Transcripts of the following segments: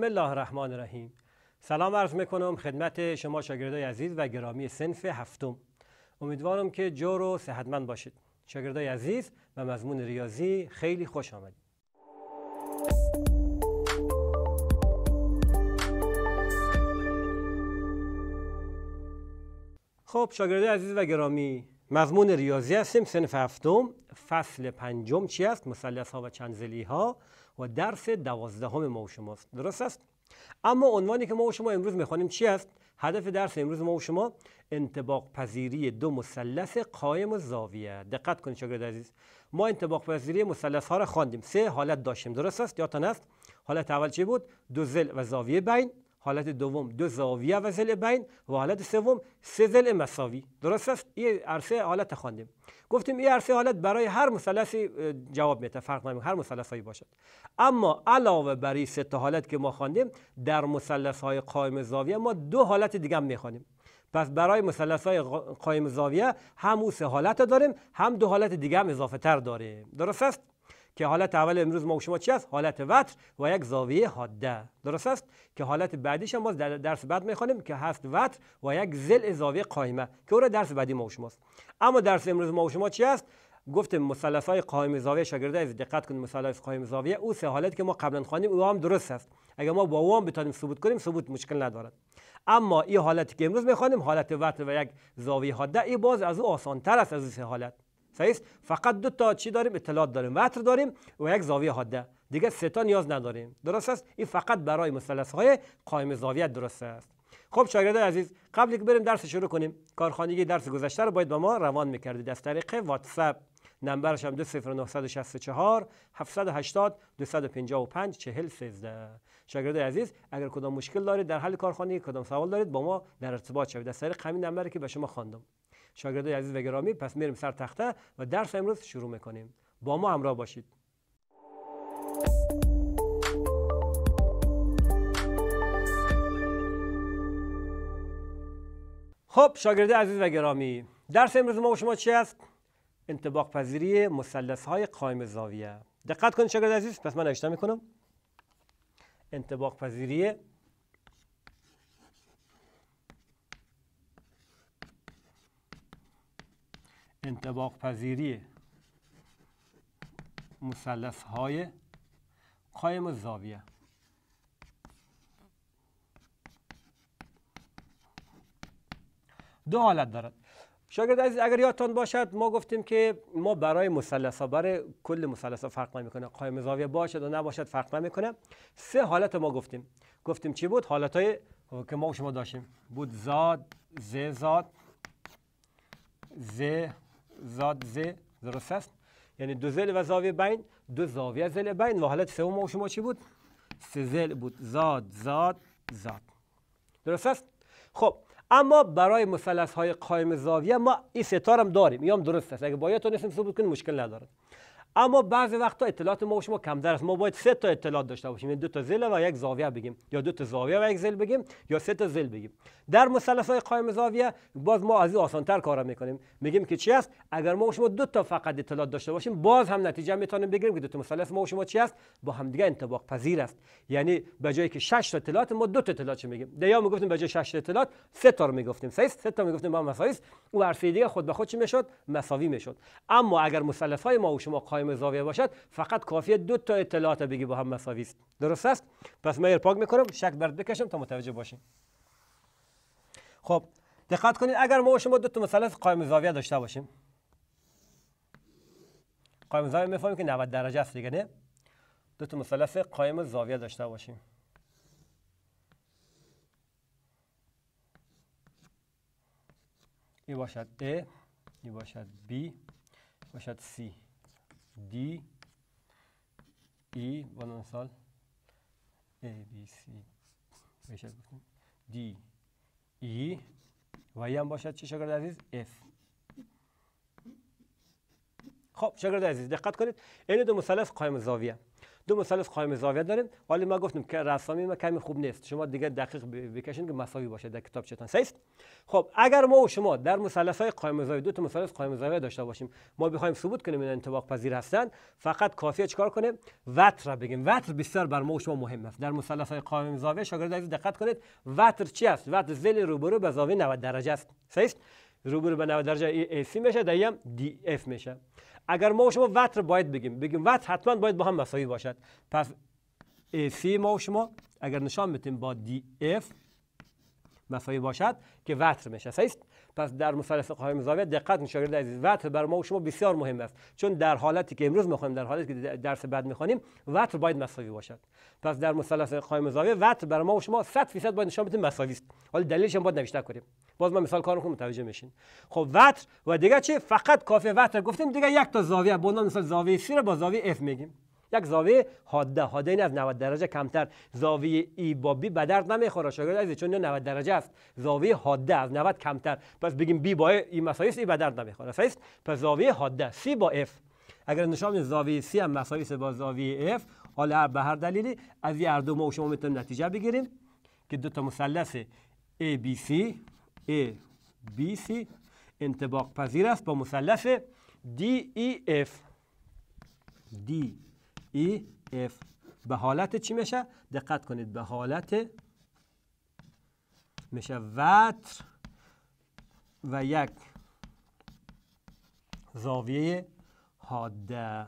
بسم الله الرحمن الرحیم سلام عرض میکنم خدمت شما شاگردای عزیز و گرامی سنف هفتم امیدوارم که جور و صحتمند باشید شاگردای عزیز و مضمون ریاضی خیلی خوش آمدید خب شاگردای عزیز و گرامی مضمون ریاضی هستیم سنف هفتم فصل پنجم چی است مثلث ها و چنزلی ها و درس دوازدهم ما و شماست درست است اما عنوانی که ما و شما امروز میخوانیم چی است هدف درس امروز ما و شما انتباق پذیری دو مثلث قایم و زاویه دقت کنید شاگرد عزیز ما انتباق پذیری مثلث ها را خواندیم سه حالت داشتیم درست است یادتان است حالت اول چی بود دو زل و زاویه بین حالت دوم دو زاویه و زل بین و حالت سوم سه زل مساوی درست است این عرصه حالت خواندیم گفتیم این عرصه حالت برای هر مثلث جواب میده فرق نمیکنه هر مثلث باشد اما علاوه بر این سه تا حالت که ما خواندیم در مثلث های قایم زاویه ما دو حالت دیگه هم میخوانیم پس برای مثلث های قایم زاویه هم او سه حالت داریم هم دو حالت دیگه هم اضافه تر داریم درست است که حالت اول امروز ما و شما چی است حالت وتر و یک زاویه حاده درست است که حالت بعدیش هم باز در درس بعد میخوانیم که هست وتر و یک زل زاویه قائمه که اون درس بعدی ما و شماست اما درس امروز ما و شما چی است گفتیم مثلث های قائم زاویه شاگرده از دقت کن مثلث قائم زاویه او سه حالت که ما قبلا خواندیم او هم درست است اگر ما با او هم بتونیم ثبوت کنیم ثبوت مشکل ندارد اما این حالتی که امروز میخوانیم حالت وتر و یک زاویه حاده این باز از او آسان تر است از این سه حالت صحیح فقط دو تا چی داریم اطلاعات داریم وتر داریم و یک زاویه حاده دیگه سه تا نیاز نداریم درست است این فقط برای مثلث های قائم زاویه درست است خب شاگردان عزیز قبل که بریم درس شروع کنیم کارخانگی درس گذشته رو باید با ما روان میکردید از طریق واتساپ نمبرش هم 20964 780 255 13 شاگرد عزیز اگر کدام مشکل دارید در حل کارخانه کدام سوال دارید با ما در ارتباط شوید از طریق همین نمبری که به شما خواندم شاگردای عزیز و گرامی پس میریم سر تخته و درس امروز شروع میکنیم با ما همراه باشید خب شاگرده عزیز و گرامی درس امروز ما با شما چی است انتباق پذیری مثلث های قائم زاویه دقت کنید شاگرد عزیز پس من نوشته میکنم انطباق پذیری انتباق پذیری مسلس های قایم زاویه دو حالت دارد شاگرد عزیز اگر یادتان باشد ما گفتیم که ما برای مسلس ها برای کل مسلس ها فرق نمیکنه قایم زاویه باشد و نباشد فرق نمیکنه سه حالت ما گفتیم گفتیم چی بود حالت های که ما شما داشتیم بود زاد ز زاد ز زاد ز درست است یعنی دو زل و زاویه بین دو زاویه زل بین و حالت سوم شما چی بود سه زل بود زاد زاد زاد درست است خب اما برای مثلث های قایم زاویه ما این ستارم داریم یام درست است اگه باید تونستیم ثبوت کنیم مشکل نداره اما بعضی وقتا اطلاعات ما شما کمتر است ما باید سه تا اطلاعات داشته باشیم یعنی دو تا زل و یک زاویه بگیم یا دو تا زاویه و یک زل بگیم یا سه تا زل بگیم در مثلث های قائم زاویه باز ما از این آسانتر کار میکنیم میگیم که چی است اگر ما شما دو تا فقط اطلاعات داشته باشیم باز هم نتیجه میتونیم بگیریم که دو تا مثلث ما شما چی است با همدیگه انطباق پذیر است یعنی به جای که شش تا اطلاعات ما دو تا اطلاعات میگیم دیا میگفتیم به جای 6 تا اطلاعات سه تا رو میگفتیم سه سه تا میگفتیم با مساوی است او عرصه دیگه خود به خود چی میشد مساوی میشد اما اگر مثلث های ما و شما قائم زاویه باشد فقط کافیه دو تا اطلاعات بگی با هم مساوی است درست است پس من پاک میکنم شک برد بکشم تا متوجه باشیم خب دقت کنید اگر ما و شما دو تا مثلث قائم زاویه داشته باشیم قائم زاویه میفهمیم که 90 درجه است دیگه نه دو تا مثلث قائم زاویه داشته باشیم این باشد A این باشد B باشد C D E بنا مثال A B C بشه گفتیم D E و هم باشد چه شاگرد عزیز F خب شاگرد عزیز دقت کنید این دو مثلث قائم زاویه دو مثال از قائم زاویه داریم ولی ما گفتیم که رسامی ما کمی خوب نیست شما دیگه دقیق بکشین که مساوی باشه در کتاب چتان سیست خب اگر ما و شما در مثلث های قائم زاویه دو تا مثلث قائم زاویه داشته باشیم ما بخوایم ثبوت کنیم اینا انطباق پذیر هستن فقط کافیه چیکار کنیم وتر را بگیم وتر بسیار بر ما و شما مهم است در مثلث های قائم زاویه شاگرد عزیز دقت کنید وتر چی است وتر زل روبرو به زاویه 90 درجه است سیست روبرو به 90 درجه سی میشه دایم دی اف میشه اگر ما و شما وتر باید بگیم بگیم وتر حتما باید با هم مساوی باشد پس AC ما و شما اگر نشان بتیم با DF مساوی باشد که وتر میشه صحیح پس در مثلث قائم زاویه دقت شاگرد عزیز وتر بر ما و شما بسیار مهم است چون در حالتی که امروز میخوایم در حالتی که درس بعد میخوانیم وتر باید مساوی باشد پس در مثلث قائم زاویه وتر بر ما و شما 100 درصد باید نشان بده مساوی است حالا دلیلش هم باید نوشته کنیم باز ما مثال کار کنیم متوجه میشین خب وتر و دیگه چی فقط کافی وتر گفتیم دیگه یک تا زاویه به عنوان زاویه سی رو با زاویه اف میگیم یک زاویه حاده حاده این از 90 درجه کمتر زاویه ای با بی به درد نمیخوره شاگرد عزیز چون 90 درجه است زاویه حاده از 90 کمتر پس بگیم بی با ای مساوی ای به درد نمیخوره صحیح پس زاویه حاده سی با اف اگر نشان زاویه سی هم مساوی با زاویه اف حالا به هر دلیلی از این هر دو ما شما میتونیم نتیجه بگیریم که دو تا مثلث ABC سی انطباق پذیر است با مثلث DEF دی اف e, به حالت چی میشه؟ دقت کنید به حالت میشه وتر و یک زاویه حاده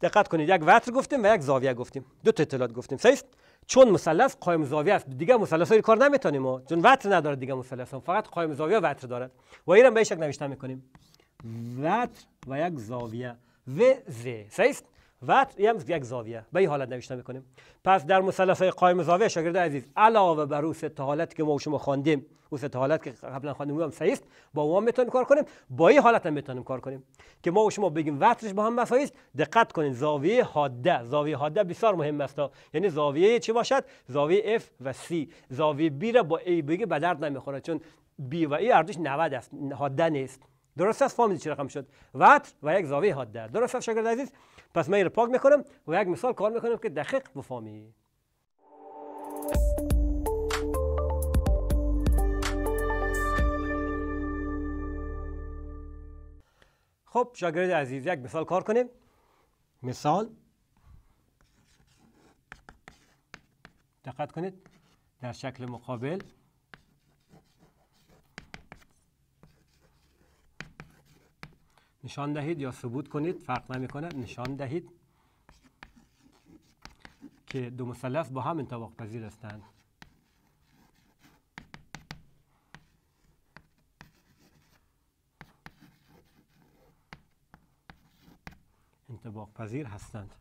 دقت کنید یک وتر گفتیم و یک زاویه گفتیم دو تا اطلاعات گفتیم صحیح چون مثلث قایم زاویه است دیگه مثلث های کار نمیتونیم ما چون وتر نداره دیگه مثلث فقط قایم زاویه وتر دارد و هم به شکل نوشته میکنیم وتر و یک زاویه و ز صحیح وتر هم یک زاویه به این حالت نوشته میکنیم پس در مثلث قائم زاویه شاگرد عزیز علاوه بر اون سه حالت که ما شما خواندیم اون سه حالت که قبلا خواندیم هم صحیح با اون میتونیم کار کنیم با این حالت هم میتونیم کار کنیم که ما شما بگیم وترش با هم مساوی است دقت کنید زاویه حاده زاویه حاده بسیار مهم است یعنی زاویه چی باشد زاویه اف و سی زاویه بی را با ای بگی به درد نمیخوره چون بی و ای e ارزش 90 است حاده نیست درست است فهمیدید چه رقم شد وتر و یک زاویه حاده درست است شاگرد عزیز پس من رو پاک میکنم و یک مثال کار میکنم که دقیق بفهمی خب شاگرد عزیز یک مثال کار کنیم مثال دقت کنید در شکل مقابل نشان دهید یا ثبوت کنید فرق نمیکنه نشان دهید که دو مثلث با هم انطباق پذیر هستند انطباق پذیر هستند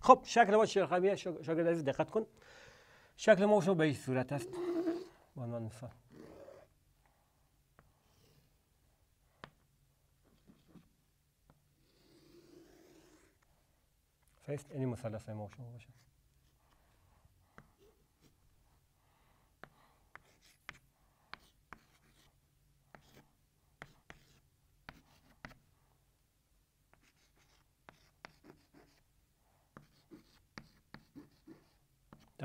خب شکل ما شاگرد عزیز دقت کن شکل ما شما به این صورت است Wann, wann ist das? First animal salas emotion.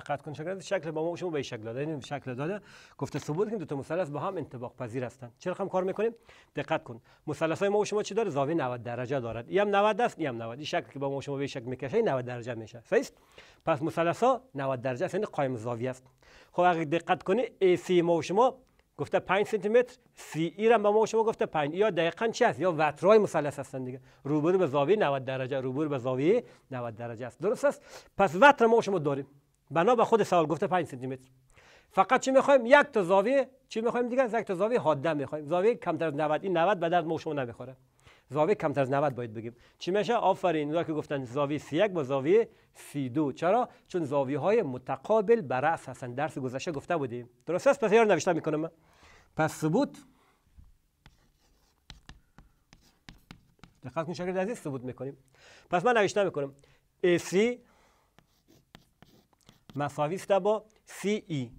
خط کن شکل شکل با ما شما به شکل داده این شکل داده گفته ثبوت کنید دو تا مثلث با هم انطباق پذیر هستند چرا هم کار میکنیم دقت کن مثلث های ما شما چی داره زاویه 90 درجه دارد این 90 است این 90 این شکل که با ما شما به شکل میکشه 90 درجه میشه صحیح پس مثلث ها 90 درجه است یعنی قائم زاویه است خب اگه دقت کنی AC ما شما گفته 5 سانتی متر سی ای e را به ما شما گفته 5 یا دقیقاً چی هست یا وترای مثلث هستند دیگه روبرو به زاویه 90 درجه روبرو به زاویه 90 درجه است درست است پس وتر ما شما داریم بنا به خود سوال گفته 5 سانتی متر فقط چی میخوایم یک تا زاویه چی میخوایم دیگه یک تا زاویه حاده میخوایم زاویه کمتر از 90 این 90 به درد ما شما نمیخوره زاویه کمتر از 90 باید بگیم چی میشه آفرین اونا که گفتن زاویه 31 با زاویه 32 چرا چون زاویه های متقابل بر هستند هستن درس گذشته گفته بودیم درست است پس یار نوشته میکنم پس ثبوت دقت کن شاگرد عزیز ثبوت میکنیم پس من نوشته میکنم AC مساوی است با سی ای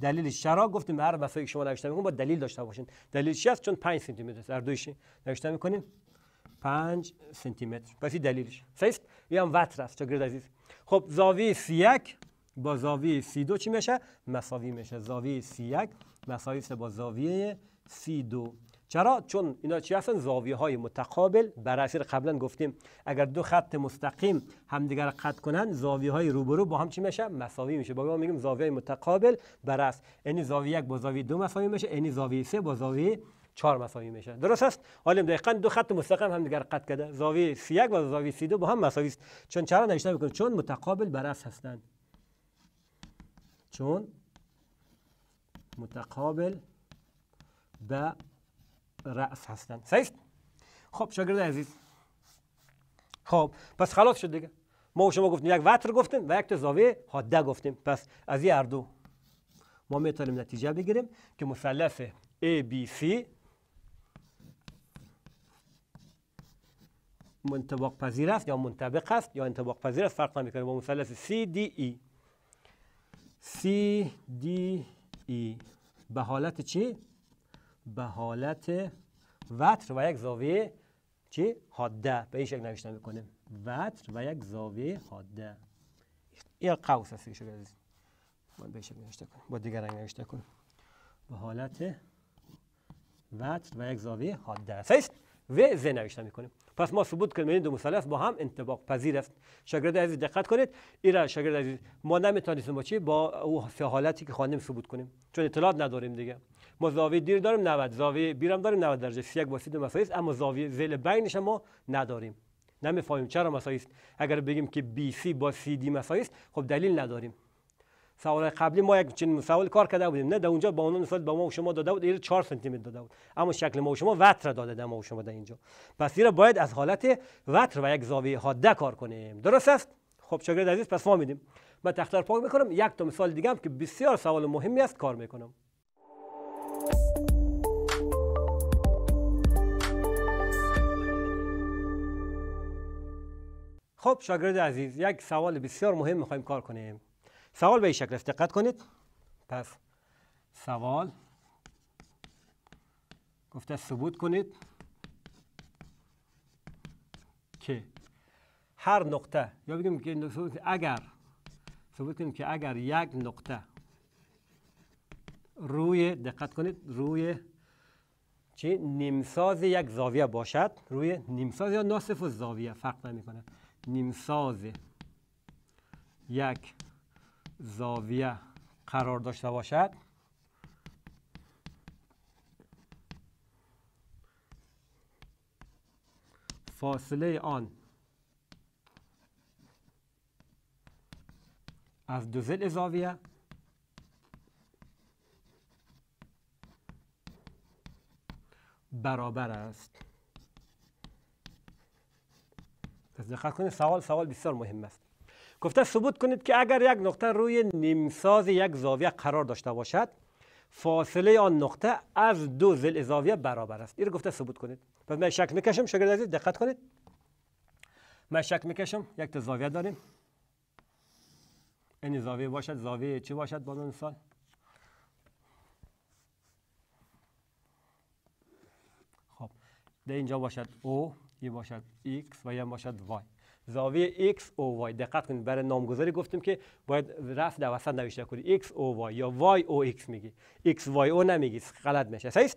دلیل شرا گفتیم هر مساوی شما نوشته میکنیم با دلیل داشته باشین دلیل چی چون 5 سانتی متر در دویش نوشته میکنیم 5 سانتی متر پس دلیلش صحیح یا هم وتر است شاگرد عزیز خب زاویه سی یک با زاویه سی 2 چی میشه مساوی میشه زاویه سی یک مساوی است با زاویه سی دو چرا چون اینا چی هستن زاویه های متقابل اثر قبلا گفتیم اگر دو خط مستقیم همدیگر قطع کنن زاویه های روبرو با هم چی میشه مساوی میشه با ما میگیم زاویه متقابل براس یعنی زاویه یک با زاویه دو مساوی میشه یعنی زاویه سه با زاویه چهار مساوی میشه درست است حالا دقیقا دو خط مستقیم همدیگر دیگر قطع کرده زاویه سی یک و زاویه سی دو با هم مساوی است چون چرا نشته بکنید چون متقابل براس هستند چون متقابل به رأس هستند صحیح خب شاگرد عزیز خب پس خلاص شد دیگه ما و شما گفتیم یک وتر گفتیم و یک تا حاده گفتیم پس از این اردو دو ما میتونیم نتیجه بگیریم که مثلث ABC منطبق پذیر است یا منطبق است یا انطباق پذیر است فرق نمیکنه با مثلث CDE CDE به حالت چی به حالت وتر و یک زاویه چی؟ حاده به این شکل نوشته میکنیم وتر و یک زاویه حاده این قوس است شده من به شکل نوشته با دیگر رنگ نوشته کنم به حالت وتر و یک زاویه حاده است و ز نوشته میکنیم پس ما ثبوت کردیم این دو مثلث با هم انطباق پذیر است شاگرد عزیز دقت کنید ایرا شاگرد عزیز ما نمیتونیم با چی با او حالتی که خواندیم ثبوت کنیم چون اطلاعات نداریم دیگه ما زاویه دیر داریم 90 زاویه بیرم داریم 90 درجه یک با سید مساوی است اما زاویه زیل بینش ما نداریم نمیفهمیم چرا مساوی است اگر بگیم که BC با CD مساوی است خب دلیل نداریم سوال قبلی ما یک چنین سوال کار کرده بودیم نه در اونجا با اون نسبت به ما و شما داده بود 4 یعنی سانتی متر داده بود اما شکل ما و شما وتر داده ده ما و شما در اینجا پس این باید از حالت وتر و یک زاویه حاده کار کنیم درست است خب شاگرد عزیز پس فهمیدیم من تختر پاک میکنم یک تا مثال دیگه هم که بسیار سوال مهمی است کار میکنم خب شاگرد عزیز یک سوال بسیار مهم میخوایم کار کنیم سوال به این شکل است دقت کنید پس سوال گفته ثبوت کنید که هر نقطه یا بگیم که اگر ثبوت کنیم که اگر یک نقطه روی دقت کنید روی چی نیمساز یک زاویه باشد روی نیمساز یا ناصف و زاویه فرق کنه نیمساز یک زاویه قرار داشته باشد فاصله آن از دو زاویه برابر است پس دقت کنید سوال سوال بسیار مهم است گفته ثبوت کنید که اگر یک نقطه روی نیمساز یک زاویه قرار داشته باشد فاصله آن نقطه از دو زل زاویه برابر است این گفته ثبوت کنید پس من شک میکشم شاگرد عزیز دقت کنید من شک میکشم یک تا زاویه داریم این زاویه باشد زاویه چی باشد با سال. خب در اینجا باشد او ای باشد ایکس. و یه باشد y زاویه x او y دقت کنید برای نامگذاری گفتیم که باید رفت در وسط نوشته کنید x او y یا y او x میگی x y او نمیگی غلط میشه صحیح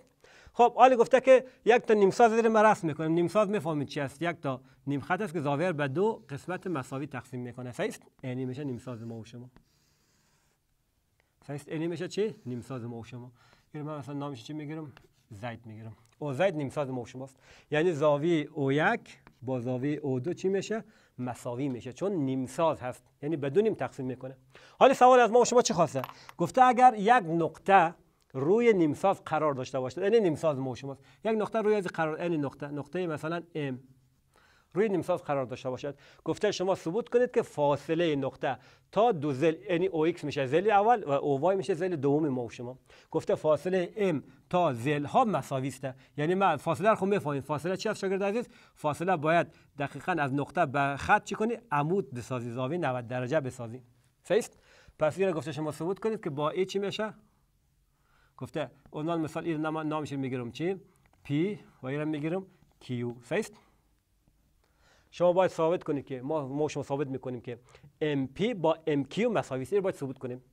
خب علی گفته که یک تا نیم ساز زیر ما رسم میکنیم نیم ساز میفهمید چی است یک تا نیم خط است که زاویه به دو قسمت مساوی تقسیم میکنه صحیح یعنی میشه نیم ساز ما و شما صحیح یعنی میشه چی نیم ساز ما و شما یعنی من مثلا نامش چی میگیرم زید میگیرم او زید نیم ساز ما و شماست یعنی زاویه او یک با زاویه o چی میشه مساوی میشه چون نیم ساز هست یعنی بدون نیم تقسیم میکنه حالا سوال از ما شما چی خواسته گفته اگر یک نقطه روی نیم ساز قرار داشته باشه یعنی نیم ساز ما شماست یک نقطه روی از قرار یعنی نقطه نقطه مثلا M روی نیمساز قرار داشته باشد گفته شما ثبوت کنید که فاصله نقطه تا دو زل یعنی او ایکس میشه زل اول و او وای میشه زل دوم ما شما گفته فاصله ام تا زل ها مساوی است یعنی ما فاصله رو خب میفهمیم فاصله چی است شاگرد عزیز فاصله باید دقیقا از نقطه به خط چی کنی عمود بسازی زاویه 90 درجه بسازی صحیح پس اینو گفته شما ثبوت کنید که با ای چی میشه گفته عنوان مثال این نامش میگیرم چی پی و میگیرم کیو صحیح شما باید ثابت کنید که ما ما شما ثابت میکنیم که MP با MQ مساوی رو باید ثبوت کنیم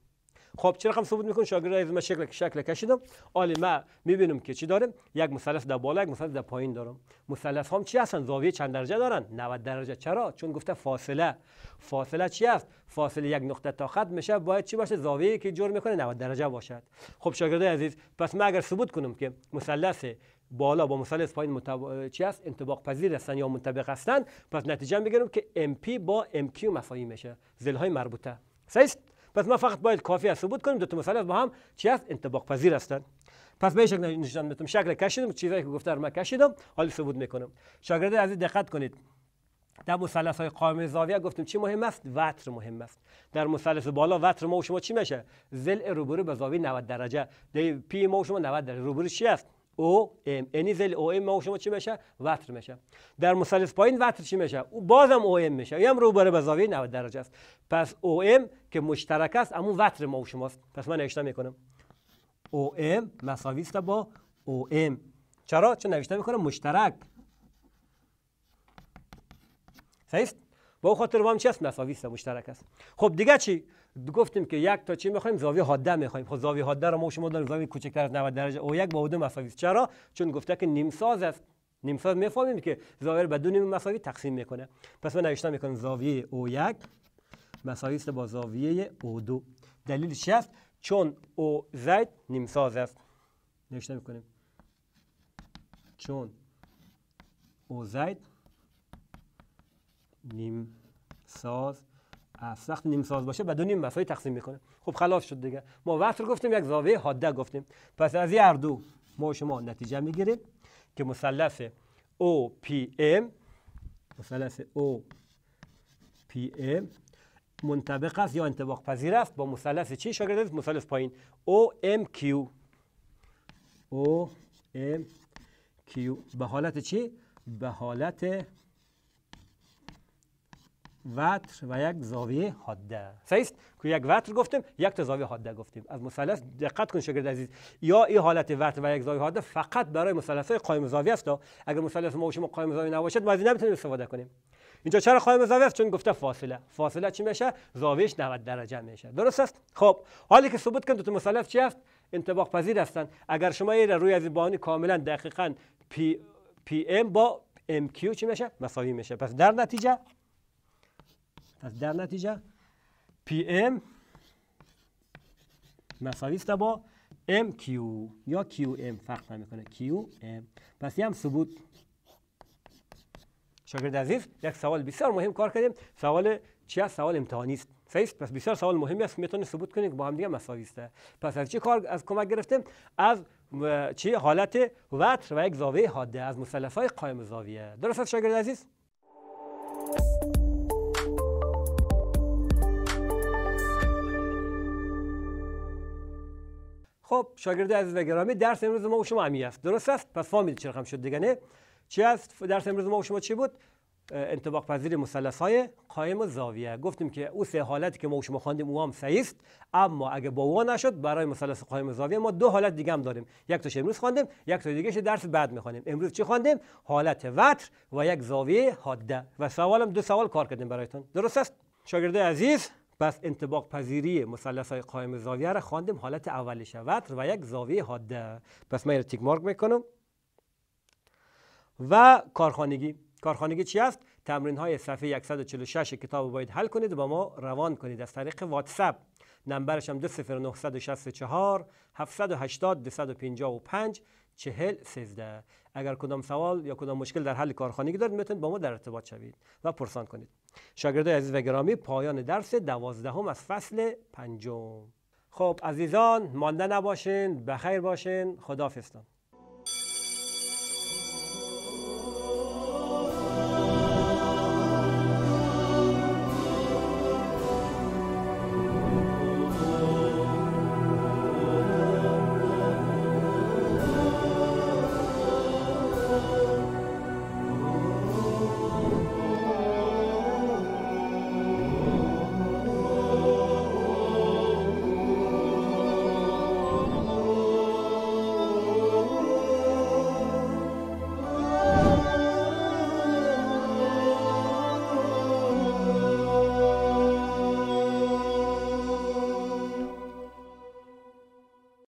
خب چه رقم خب ثبوت میکنم؟ شاگرد از من شکل شکل کشیدم آلی ما میبینم که چی داره یک مثلث در بالا یک مثلث در پایین دارم مثلث هم چی هستن زاویه چند درجه دارن 90 درجه چرا چون گفته فاصله فاصله چی است فاصله یک نقطه تا خط میشه باید چی باشه زاویه که جور میکنه 90 درجه باشد خب شاگرد عزیز پس من اگر ثبوت کنم که مثلث بالا با مثلث پایین متب... چی است انطباق پذیر هستند یا منطبق هستند پس نتیجه میگیرم که MP با MQ مفاهیم میشه زل های مربوطه صحیح پس ما فقط باید کافی است ثبوت کنیم دو تا مثلث با هم چی است انطباق پذیر هستند پس به شکل نشان میتونم شکل کشیدم چیزایی که گفتم من کشیدم حال ثبوت میکنم شاگرد عزیز دقت کنید در مثلث های قائم زاویه گفتیم چی مهم است وتر مهم است در مثلث بالا وتر ما و شما چی میشه ضلع روبرو به زاویه 90 درجه دی پی ما و شما 90 درجه روبرو چی است او ام یعنی زل او ام ما شما چی میشه وتر میشه در مثلث پایین وتر چی میشه او بازم او ام میشه هم روبره به زاویه 90 درجه است پس او ام که مشترک است اما وتر ما و شماست پس من نوشته میکنم او ام مساوی است با او ام چرا چون نوشته میکنم مشترک صحیح با او خاطر وام هم چی مساوی مشترک است خب دیگه چی گفتیم که یک تا چی میخوایم زاویه حاده میخوایم خب زاویه حاده رو ما شما در زاویه کوچکتر از 90 درجه او یک با او دو مساوی است چرا چون گفته که نیم ساز است نیم ساز میفهمیم که زاویه رو به دو نیم مساوی تقسیم میکنه پس ما نوشته میکنم زاویه او یک مساوی است با زاویه او دو چی است چون او زد نیم ساز است نوشته میکنیم چون او زد نیم ساز از وقتی نیم ساز باشه به دو نیم مسایی تقسیم میکنه خب خلاف شد دیگه ما وقت رو گفتیم یک زاویه حاده گفتیم پس از هر دو ما شما نتیجه میگیریم که مثلث ام مثلث ام منطبق است یا انطباق پذیر است با مثلث چی شاگرد مثلث پایین ام کیو به حالت چی به حالت وتر و یک زاویه حاده صحیح که یک وتر گفتیم یک تا زاویه حاده گفتیم از مثلث دقت کن شاگرد عزیز یا این حالت وتر و یک زاویه حاده فقط برای مثلث های قایم زاویه است اگر مثلث ما و شما قائم زاویه نباشد ما از این نمیتونیم استفاده کنیم اینجا چرا قائم زاویه است چون گفته فاصله فاصله چی میشه زاویش 90 درجه میشه درست است خب حالی که ثبوت کن دو تا مثلث چی است انطباق پذیر هستند اگر شما این روی از بانی کاملا دقیقاً پی پی ام با ام کیو چی میشه مساوی میشه پس در نتیجه پس در نتیجه پی ام مساوی با ام کیو یا کیو ام فرق نمیکنه کیو ام پس یه هم ثبوت شاگرد عزیز یک سوال بسیار مهم کار کردیم سوال چی است سوال امتحانی است صحیح پس بسیار سوال مهمی است میتونید ثبوت کنید که با هم دیگه مساوی پس از چه کار از کمک گرفتیم از چه حالت وتر و یک زاویه حاده از مثلث های قائم زاویه درست است شاگرد عزیز خب شاگرد عزیز و گرامی درس امروز ما و شما است درست است پس فامیل هم شد دیگه چی است درس امروز ما و شما چی بود انطباق پذیر مثلث های قائم و زاویه گفتیم که او سه حالتی که ما و شما خواندیم او هم است اما اگه با او نشد برای مثلث قائم و زاویه ما دو حالت دیگه هم داریم یک تاش امروز خواندیم یک تا دیگه درس بعد میخوانیم امروز چی خواندیم حالت وتر و یک زاویه حاده و سوالم دو سوال کار کردیم برایتون درست است شاگرد عزیز پس انتباق پذیری مسلس های قائم زاویه را خواندیم حالت اول شوتر و یک زاویه حاده پس من تیک مارک میکنم و کارخانگی کارخانگی چی است تمرین های صفحه 146 کتاب باید حل کنید و با ما روان کنید از طریق واتساب. نمبرش هم 20964 780 255 چهل سیزده اگر کدام سوال یا کدام مشکل در حل کارخانگی دارید میتونید با ما در ارتباط شوید و پرسان کنید شاگردای عزیز و گرامی پایان درس دوازدهم از فصل پنجم خب عزیزان مانده نباشین بخیر باشین خدافستان